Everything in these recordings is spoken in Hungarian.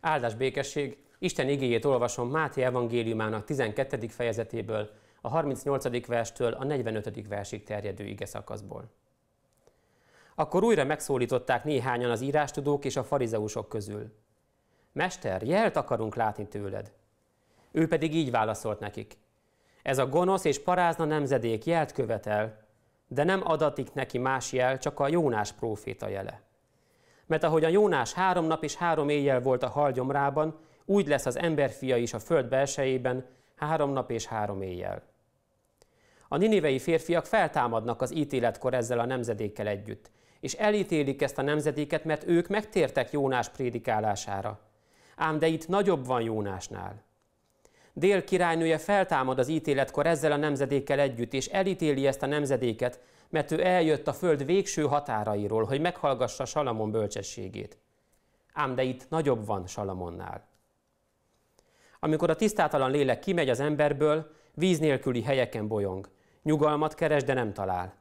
Áldás békesség, Isten igéjét olvasom Máté evangéliumának 12. fejezetéből, a 38. verstől a 45. versig terjedő ige szakaszból. Akkor újra megszólították néhányan az írástudók és a farizeusok közül. Mester, jelt akarunk látni tőled. Ő pedig így válaszolt nekik. Ez a gonosz és parázna nemzedék jelt követel, de nem adatik neki más jel, csak a Jónás próféta jele. Mert ahogyan Jónás három nap és három éjjel volt a halgyomrában, úgy lesz az emberfia is a föld belsejében három nap és három éjjel. A ninivei férfiak feltámadnak az ítéletkor ezzel a nemzedékkel együtt, és elítélik ezt a nemzedéket, mert ők megtértek Jónás prédikálására. Ám de itt nagyobb van Jónásnál. Dél királynője feltámad az ítéletkor ezzel a nemzedékkel együtt, és elítéli ezt a nemzedéket, mert ő eljött a föld végső határairól, hogy meghallgassa Salamon bölcsességét. Ám de itt nagyobb van Salamonnál. Amikor a tisztátalan lélek kimegy az emberből, víz nélküli helyeken bolyong. Nyugalmat keres, de nem talál.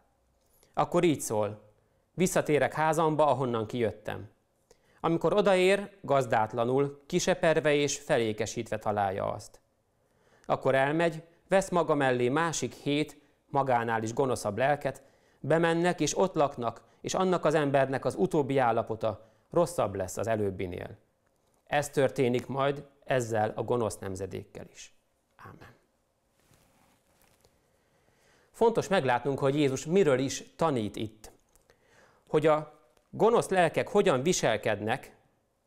Akkor így szól. Visszatérek házamba, ahonnan kijöttem. Amikor odaér, gazdátlanul, kiseperve és felékesítve találja azt. Akkor elmegy, vesz maga mellé másik hét, magánál is gonoszabb lelket, bemennek és ott laknak, és annak az embernek az utóbbi állapota rosszabb lesz az előbbinél. Ez történik majd ezzel a gonosz nemzedékkel is. Ámen. Fontos meglátnunk, hogy Jézus miről is tanít itt. Hogy a gonosz lelkek hogyan viselkednek,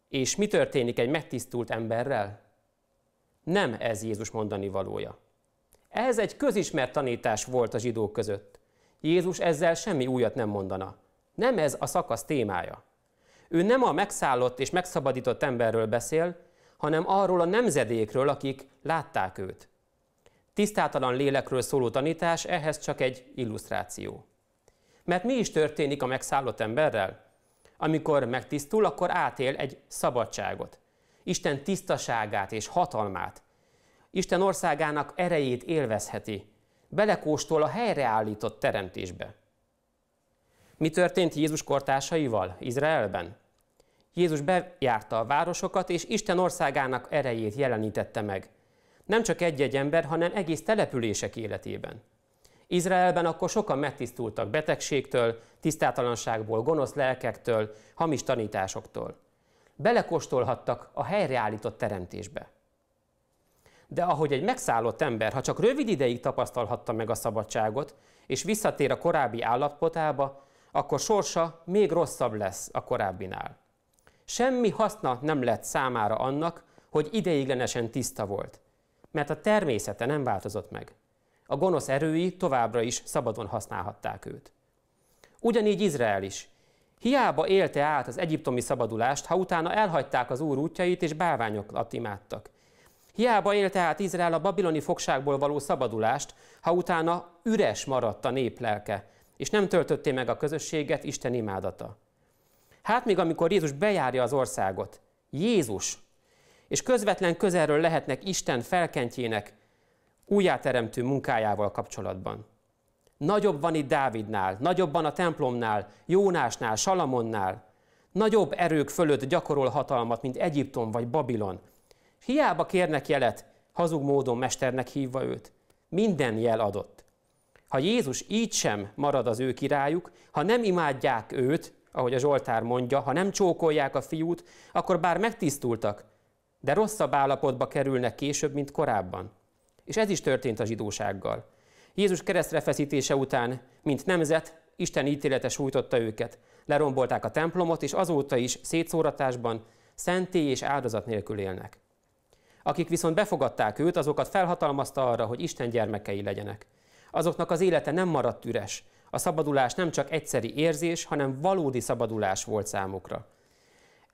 és mi történik egy megtisztult emberrel, nem ez Jézus mondani valója. Ez egy közismert tanítás volt a zsidók között. Jézus ezzel semmi újat nem mondana. Nem ez a szakasz témája. Ő nem a megszállott és megszabadított emberről beszél, hanem arról a nemzedékről, akik látták őt. Tisztátalan lélekről szóló tanítás ehhez csak egy illusztráció. Mert mi is történik a megszállott emberrel? Amikor megtisztul, akkor átél egy szabadságot. Isten tisztaságát és hatalmát, Isten országának erejét élvezheti, belekóstol a helyreállított teremtésbe. Mi történt Jézus kortársaival Izraelben? Jézus bejárta a városokat, és Isten országának erejét jelenítette meg. Nem csak egy-egy ember, hanem egész települések életében. Izraelben akkor sokan megtisztultak betegségtől, tisztátalanságból, gonosz lelkektől, hamis tanításoktól belekóstolhattak a helyreállított teremtésbe. De ahogy egy megszállott ember, ha csak rövid ideig tapasztalhatta meg a szabadságot, és visszatér a korábbi állapotába, akkor sorsa még rosszabb lesz a korábbinál. Semmi haszna nem lett számára annak, hogy ideiglenesen tiszta volt, mert a természete nem változott meg. A gonosz erői továbbra is szabadon használhatták őt. Ugyanígy Izrael is, Hiába élte át az egyiptomi szabadulást, ha utána elhagyták az úr útjait és bálványokat imádtak. Hiába élte át Izrael a babiloni fogságból való szabadulást, ha utána üres maradt a nép lelke, és nem töltötté meg a közösséget Isten imádata. Hát még amikor Jézus bejárja az országot, Jézus, és közvetlen közelről lehetnek Isten felkentjének újjáteremtő munkájával kapcsolatban. Nagyobb van itt Dávidnál, nagyobb van a templomnál, Jónásnál, Salamonnál. Nagyobb erők fölött gyakorol hatalmat, mint Egyiptom vagy Babilon. Hiába kérnek jelet, hazug módon mesternek hívva őt. Minden jel adott. Ha Jézus így sem marad az ő királyuk, ha nem imádják őt, ahogy a Zsoltár mondja, ha nem csókolják a fiút, akkor bár megtisztultak, de rosszabb állapotba kerülnek később, mint korábban. És ez is történt a zsidósággal. Jézus keresztre feszítése után, mint nemzet, Isten ítélete sújtotta őket. Lerombolták a templomot, és azóta is szétszóratásban, szentély és áldozat nélkül élnek. Akik viszont befogadták őt, azokat felhatalmazta arra, hogy Isten gyermekei legyenek. Azoknak az élete nem maradt üres. A szabadulás nem csak egyszeri érzés, hanem valódi szabadulás volt számukra.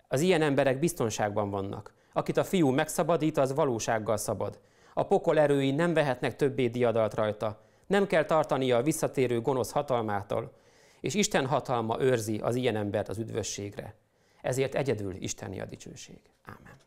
Az ilyen emberek biztonságban vannak. Akit a fiú megszabadít, az valósággal szabad. A pokol erői nem vehetnek többé diadalt rajta. Nem kell tartania a visszatérő gonosz hatalmától, és Isten hatalma őrzi az ilyen embert az üdvösségre. Ezért egyedül Isteni a dicsőség. Ámen.